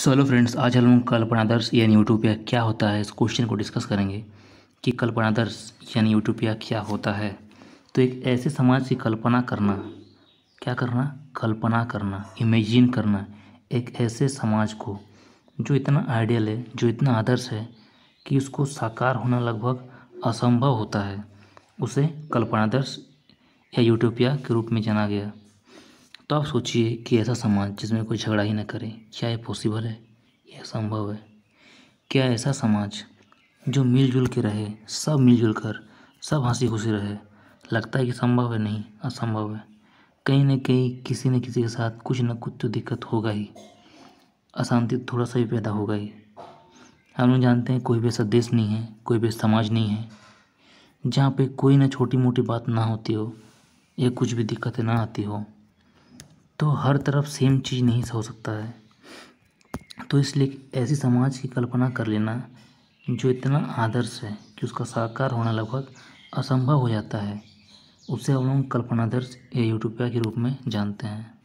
solo friends आज हम लोग कल्पनादर्श यानी यूटोपिया क्या होता है इस क्वेश्चन को डिस्कस करेंगे कि कल्पनादर्श यानी यूटोपिया क्या होता है तो एक ऐसे समाज की कल्पना करना क्या करना कल्पना करना इमेजिन करना एक ऐसे समाज को जो इतना आइडियल है जो इतना आदर्श है कि उसको साकार होना लगभग असंभव होता है उसे कल्पनादर्श या यूटोपिया के रूप में जाना गया तो आप सोचिए कि ऐसा समाज जिसमें कोई झगड़ा ही ना करे क्या ये पॉसिबल है यह संभव है क्या ऐसा समाज जो मिलजुल के रहे सब मिलजुल कर सब हंसी खुशी रहे लगता है कि संभव है नहीं असंभव है कहीं ना कहीं किसी न किसी के साथ कुछ न कुछ तो दिक्कत होगा ही अशांति थोड़ा सा ही पैदा होगा ही हम लोग जानते हैं कोई भी ऐसा देश नहीं है कोई भी समाज नहीं है जहाँ पे कोई ना छोटी मोटी बात ना होती हो या कुछ भी दिक्कतें ना आती हो तो हर तरफ सेम चीज़ नहीं हो सकता है तो इसलिए ऐसी समाज की कल्पना कर लेना जो इतना आदर्श है कि उसका साकार होना लगभग असंभव हो जाता है उसे हम लोग कल्पनादर्श या यूटोपिया के रूप में जानते हैं